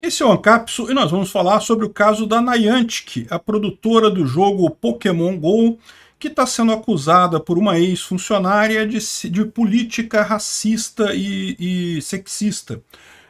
Esse é o AnCapsu e nós vamos falar sobre o caso da Niantic, a produtora do jogo Pokémon GO, que está sendo acusada por uma ex-funcionária de, de, política racista e, e sexista.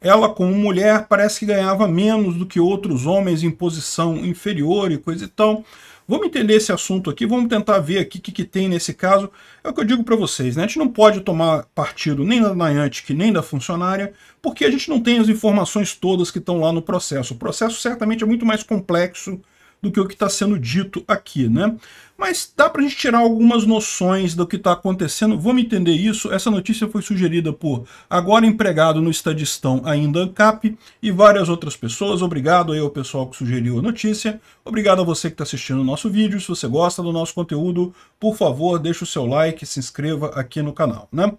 Ela, como mulher, parece que ganhava menos do que outros homens em posição inferior e coisa e tal, Vamos entender esse assunto aqui, vamos tentar ver aqui o que, que tem nesse caso. É o que eu digo para vocês, né? A gente não pode tomar partido nem da Niantic, nem da funcionária, porque a gente não tem as informações todas que estão lá no processo. O processo certamente é muito mais complexo do que o que está sendo dito aqui, né? Mas dá para a gente tirar algumas noções do que está acontecendo. Vamos entender isso. Essa notícia foi sugerida por agora empregado no Estadistão ainda ANCAP e várias outras pessoas. Obrigado aí ao pessoal que sugeriu a notícia. Obrigado a você que está assistindo o nosso vídeo. Se você gosta do nosso conteúdo, por favor, deixe o seu like, se inscreva aqui no canal, né?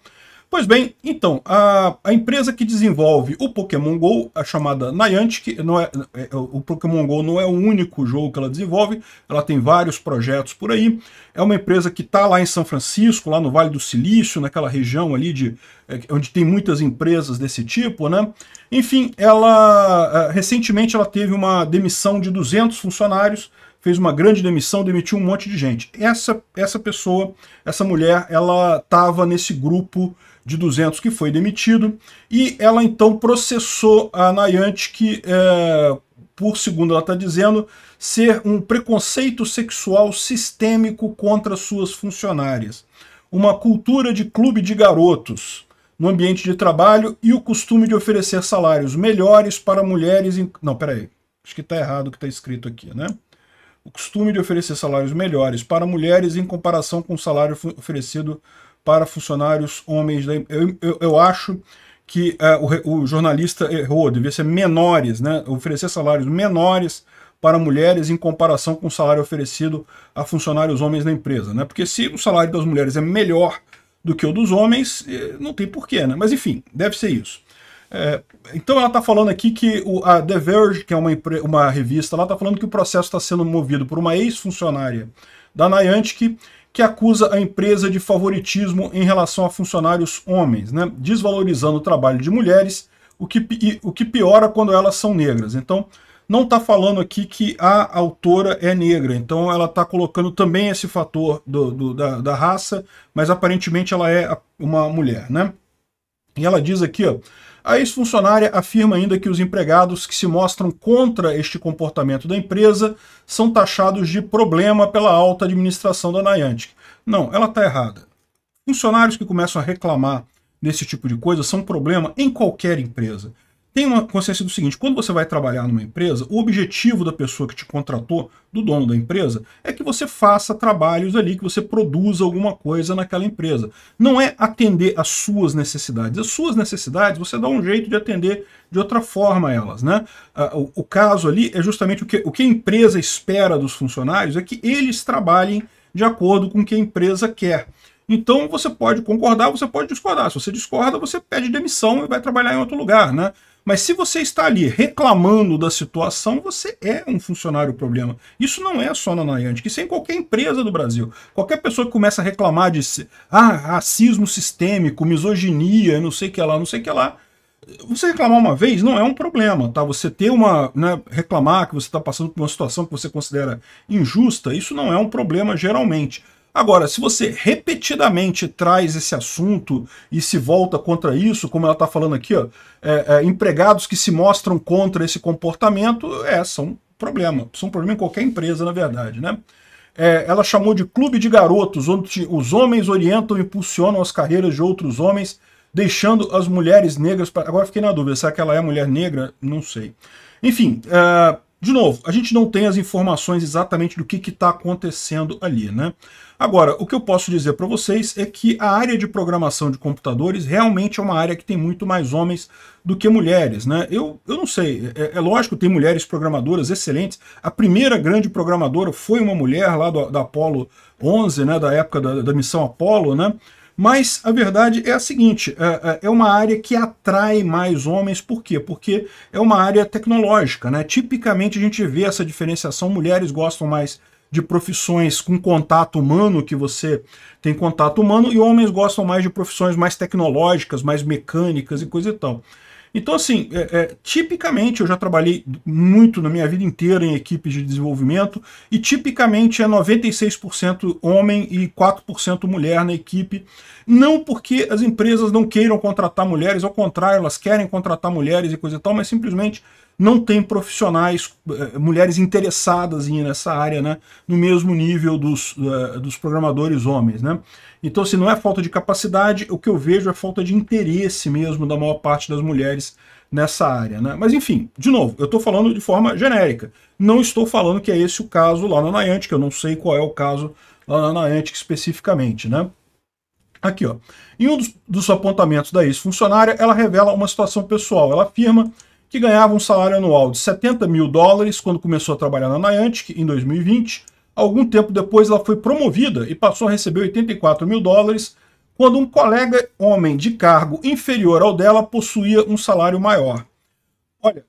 Pois bem, então, a, a empresa que desenvolve o Pokémon GO, a chamada Niantic, não é, é, é, o Pokémon GO não é o único jogo que ela desenvolve, ela tem vários projetos por aí, é uma empresa que está lá em São Francisco, lá no Vale do Silício, naquela região ali de, é, onde tem muitas empresas desse tipo, né? Enfim, ela recentemente ela teve uma demissão de 200 funcionários, fez uma grande demissão, demitiu um monte de gente. Essa, essa pessoa, essa mulher, ela estava nesse grupo de 200 que foi demitido, e ela então processou a Niantic é, por, segundo ela está dizendo, ser um preconceito sexual sistêmico contra suas funcionárias, uma cultura de clube de garotos no ambiente de trabalho e o costume de oferecer salários melhores para mulheres... Em... Não, peraí, acho que está errado o que está escrito aqui, né? o costume de oferecer salários melhores para mulheres em comparação com o salário oferecido para funcionários homens. Da, eu, eu, eu acho que uh, o, o, jornalista errou, devia ser menores, né? oferecer salários menores para mulheres em comparação com o salário oferecido a funcionários homens da empresa. Né? Porque se o salário das mulheres é melhor do que o dos homens, eh, não tem porquê, né? mas enfim, deve ser isso. É, então ela está falando aqui que o, a The Verge, que é uma, uma revista, ela está falando que o processo está sendo movido por uma ex-funcionária da Niantic, que acusa a empresa de favoritismo em relação a funcionários homens, né, desvalorizando o trabalho de mulheres, o que, o que piora quando elas são negras. Então, não está falando aqui que a autora é negra, então ela está colocando também esse fator do, do, da, da raça, mas aparentemente ela é uma mulher, né? E ela diz aqui, ó, a ex-funcionária afirma ainda que os empregados que se mostram contra este comportamento da empresa são taxados de problema pela alta administração da Niantic. Não, ela está errada. Funcionários que começam a reclamar desse tipo de coisa são um problema em qualquer empresa. Tenha uma consciência do seguinte: quando você vai trabalhar numa empresa, o objetivo da pessoa que te contratou, do dono da empresa, é que você faça trabalhos ali, que você produza alguma coisa naquela empresa. Não é atender às suas necessidades. As suas necessidades você dá um jeito de atender de outra forma elas. Né? O caso ali é justamente o que, o que a empresa espera dos funcionários é que eles trabalhem de acordo com o que a empresa quer. Então você pode concordar, você pode discordar. Se você discorda, você pede demissão e vai trabalhar em outro lugar, né? Mas se você está ali reclamando da situação, você é um funcionário problema. Isso não é só na Niantic, isso é em qualquer empresa do Brasil. Qualquer pessoa que começa a reclamar de ah, racismo sistêmico, misoginia, não sei o que lá, não sei o que lá, você reclamar uma vez não é um problema, tá? Você ter uma, né, reclamar que você está passando por uma situação que você considera injusta, isso não é um problema geralmente. Agora, se você repetidamente traz esse assunto e se volta contra isso, como ela está falando aqui, ó, é, é, empregados que se mostram contra esse comportamento, é, são um problema. São um problema em qualquer empresa, na verdade, né? É, ela chamou de clube de garotos, onde os homens orientam e impulsionam as carreiras de outros homens, deixando as mulheres negras... Pra... Agora fiquei na dúvida, será que ela é mulher negra? Não sei. Enfim, uh, de novo, a gente não tem as informações exatamente do que está acontecendo ali, né? Agora, o que eu posso dizer para vocês é que a área de programação de computadores realmente é uma área que tem muito mais homens do que mulheres, né? Eu, eu não sei, é, é, é lógico, tem mulheres programadoras excelentes. A primeira grande programadora foi uma mulher lá do, da Apollo 11, né, da época da, da missão Apollo, né? Mas a verdade é a seguinte, é, é, é uma área que atrai mais homens, por quê? Porque é uma área tecnológica, né? Tipicamente a gente vê essa diferenciação, mulheres gostam mais de profissões com contato humano, que você tem contato humano, e homens gostam mais de profissões mais tecnológicas, mais mecânicas e coisa e tal. Então, assim, é, é, tipicamente eu já trabalhei muito na minha vida inteira em equipes de desenvolvimento e tipicamente é 96% homem e 4% mulher na equipe. Não porque as empresas não queiram contratar mulheres, ao contrário, elas querem contratar mulheres e coisa e tal, mas simplesmente não tem profissionais, eh, mulheres interessadas em ir nessa área, né, no mesmo nível dos, eh, dos programadores homens. Né? Então, se assim, não é falta de capacidade, o que eu vejo é falta de interesse mesmo da maior parte das mulheres nessa área. Né? Mas enfim, de novo, eu estou falando de forma genérica. Não estou falando que é esse o caso lá na Niantic, eu não sei qual é o caso lá na Niantic especificamente. Né? Aqui, ó. em um dos, dos apontamentos da ex-funcionária, ela revela uma situação pessoal. Ela afirma que ganhava um salário anual de 70 mil dólares quando começou a trabalhar na Niantic em 2020. Algum tempo depois, ela foi promovida e passou a receber 84 mil dólares quando um colega homem de cargo inferior ao dela possuía um salário maior. Olha,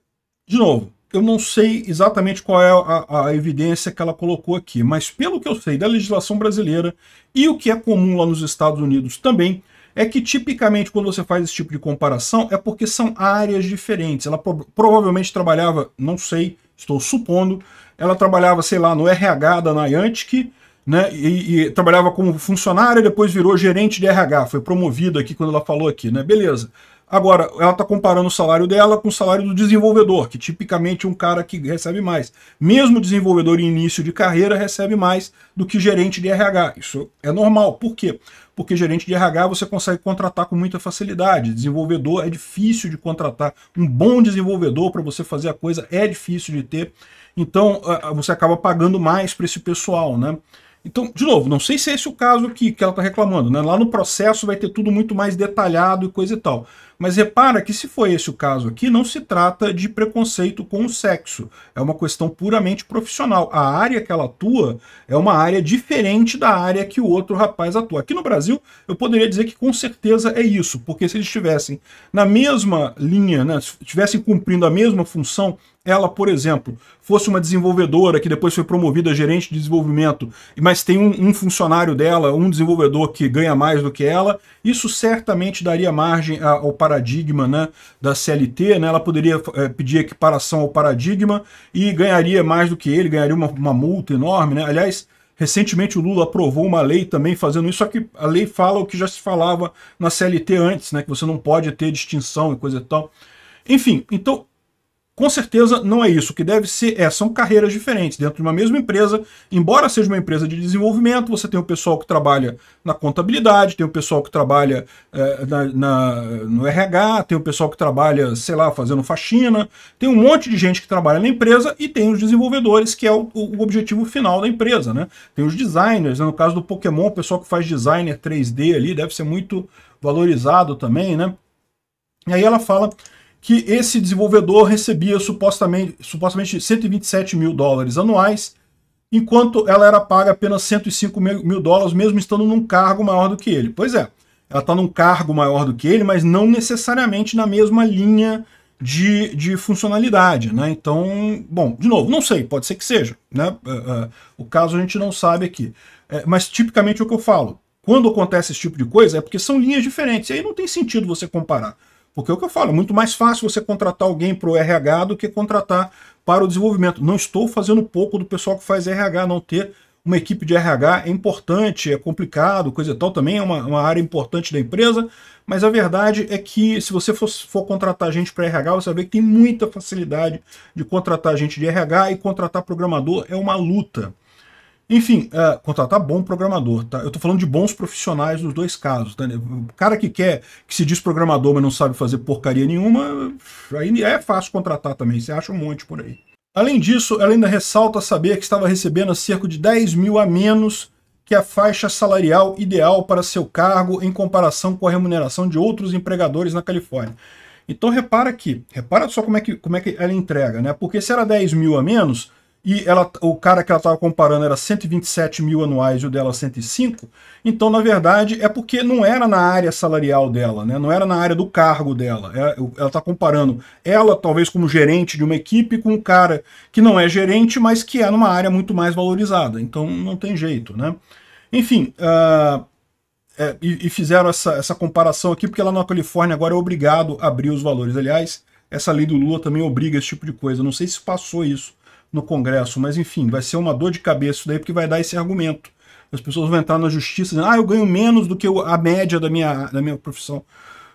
de novo, eu não sei exatamente qual é a, a, evidência que ela colocou aqui, mas pelo que eu sei da legislação brasileira e o que é comum lá nos Estados Unidos também, é que tipicamente quando você faz esse tipo de comparação é porque são áreas diferentes. Ela pro provavelmente trabalhava, não sei, estou supondo, ela trabalhava, sei lá, no RH da Niantic, né, e, e, trabalhava como funcionária, depois virou gerente de RH, foi promovida aqui quando ela falou aqui, né, beleza. Agora, ela está comparando o salário dela com o salário do desenvolvedor, que tipicamente é um cara que recebe mais. Mesmo desenvolvedor em início de carreira recebe mais do que gerente de RH. Isso é normal. Por quê? Porque gerente de RH você consegue contratar com muita facilidade. Desenvolvedor é difícil de contratar. Um bom desenvolvedor para você fazer a coisa é difícil de ter. Então, você acaba pagando mais para esse pessoal, né? Então, de novo, não sei se é esse o caso que, que ela está reclamando, né? Lá no processo vai ter tudo muito mais detalhado e coisa e tal. Mas repara que se foi esse o caso aqui, não se trata de preconceito com o sexo. É uma questão puramente profissional. A área que ela atua é uma área diferente da área que o outro rapaz atua. Aqui no Brasil, eu poderia dizer que com certeza é isso, porque se eles estivessem na mesma linha, né, se estivessem cumprindo a mesma função, ela, por exemplo, fosse uma desenvolvedora que depois foi promovida a gerente de desenvolvimento, mas tem um, um, funcionário dela, um desenvolvedor que ganha mais do que ela, isso certamente daria margem ao paradigma né, da CLT, né, ela poderia é, pedir equiparação ao paradigma e ganharia mais do que ele, ganharia uma, uma multa enorme. Né? Aliás, recentemente o Lula aprovou uma lei também fazendo isso, só que a lei fala o que já se falava na CLT antes, né, que você não pode ter distinção e coisa e tal. Enfim, então com certeza não é isso. O que deve ser é, são carreiras diferentes dentro de uma mesma empresa. Embora seja uma empresa de desenvolvimento, você tem o pessoal que trabalha na contabilidade, tem o pessoal que trabalha é, na, na, no RH, tem o pessoal que trabalha, sei lá, fazendo faxina, tem um monte de gente que trabalha na empresa e tem os desenvolvedores, que é o, o objetivo final da empresa. Né? Tem os designers, né? no caso do Pokémon, o pessoal que faz designer 3D ali deve ser muito valorizado também. Né? E aí ela fala que esse desenvolvedor recebia supostamente, supostamente 127 mil dólares anuais, enquanto ela era paga apenas 105 mil dólares, mesmo estando num cargo maior do que ele. Pois é, ela está num cargo maior do que ele, mas não necessariamente na mesma linha de, de funcionalidade, né? Então, bom, de novo, não sei, pode ser que seja, né? É, é, o caso a gente não sabe aqui. É, mas tipicamente é o que eu falo, quando acontece esse tipo de coisa é porque são linhas diferentes, e aí não tem sentido você comparar. Porque é o que eu falo, é muito mais fácil você contratar alguém para o RH do que contratar para o desenvolvimento. Não estou fazendo pouco do pessoal que faz RH, não ter uma equipe de RH é importante, é complicado, coisa e tal, também é uma, uma área importante da empresa, mas a verdade é que se você for, for contratar gente para RH, você vai ver que tem muita facilidade de contratar gente de RH e contratar programador é uma luta. Enfim, uh, é, contratar tá bom programador, tá? Eu estou falando de bons profissionais nos dois casos, tá? Né? O cara que quer, que se diz programador, mas não sabe fazer porcaria nenhuma, aí é fácil contratar também, você acha um monte por aí. Além disso, ela ainda ressalta saber que estava recebendo cerca de 10 mil a menos que a faixa salarial ideal para seu cargo em comparação com a remuneração de outros empregadores na Califórnia. Então repara aqui, repara só como é que, como é que ela entrega, né? Porque se era 10 mil a menos, e ela, o cara que ela estava comparando era 127 mil anuais e o dela 105, então, na verdade, é porque não era na área salarial dela, né? não era na área do cargo dela. É, ela está comparando ela, talvez, como gerente de uma equipe, com um cara que não é gerente, mas que é numa área muito mais valorizada. Então, não tem jeito. Né? Enfim, uh, é, e, e, fizeram essa, essa comparação aqui, porque lá na Califórnia agora é obrigado a abrir os valores. Aliás, essa lei do Lula também obriga esse tipo de coisa. Não sei se passou isso no Congresso. Mas, enfim, vai ser uma dor de cabeça isso daí, porque vai dar esse argumento. As pessoas vão entrar na justiça dizendo, ah, eu ganho menos do que a média da minha, da minha profissão.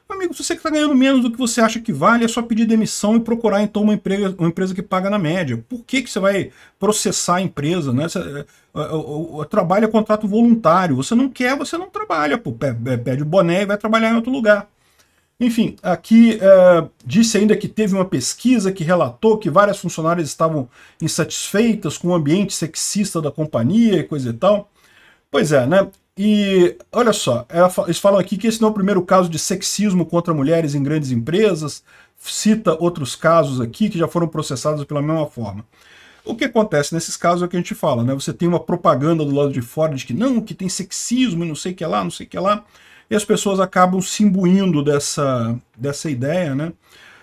Amigo, se você está ganhando menos do que você acha que vale, é só pedir demissão e procurar então uma empresa, uma empresa que paga na média. Por que, que você vai processar a empresa? Né? Você, é, é, é, o, o, o, trabalho é contrato voluntário. Você não quer, você não trabalha. Pô, pede o boné e vai trabalhar em outro lugar. Enfim, aqui é, disse ainda que teve uma pesquisa que relatou que várias funcionárias estavam insatisfeitas com o ambiente sexista da companhia e coisa e tal. Pois é, né? E olha só, eles falam aqui que esse não é o primeiro caso de sexismo contra mulheres em grandes empresas, cita outros casos aqui que já foram processados pela mesma forma. O que acontece nesses casos é o que a gente fala, né? Você tem uma propaganda do lado de fora de que não, que tem sexismo e não sei o que lá, não sei o que lá. E as pessoas acabam se imbuindo dessa, dessa ideia, né?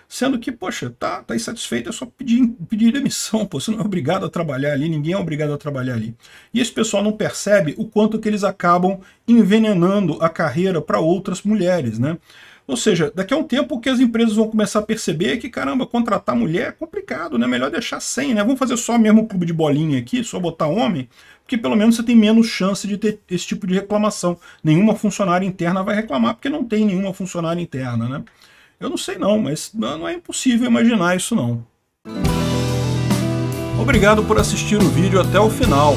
Sendo que, poxa, tá, tá insatisfeito, é só pedir, pedir demissão, pô, você não é obrigado a trabalhar ali, ninguém é obrigado a trabalhar ali. E esse pessoal não percebe o quanto que eles acabam envenenando a carreira para outras mulheres, né? Ou seja, daqui a um tempo que as empresas vão começar a perceber é que, caramba, contratar mulher é complicado, né? Melhor deixar sem, né? Vamos fazer só mesmo clube de bolinha aqui, só botar homem, porque pelo menos você tem menos chance de ter esse tipo de reclamação. Nenhuma funcionária interna vai reclamar, porque não tem nenhuma funcionária interna, né? Eu não sei não, mas não é impossível imaginar isso não. Obrigado por assistir o vídeo até o final.